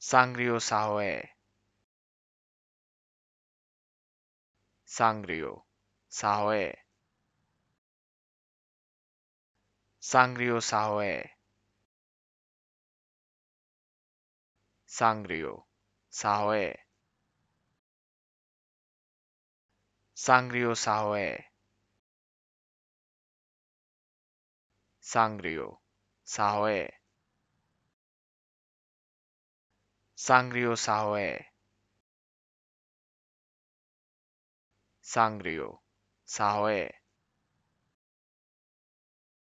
Sangrio Sahoe. Sangrio Sahoe. Sangrio Sahoe. Sangrio Sahoe. Sangrio Sahoe. Sangrio Sahoe. Sangrio Sahoe. Sangrio Sahoe.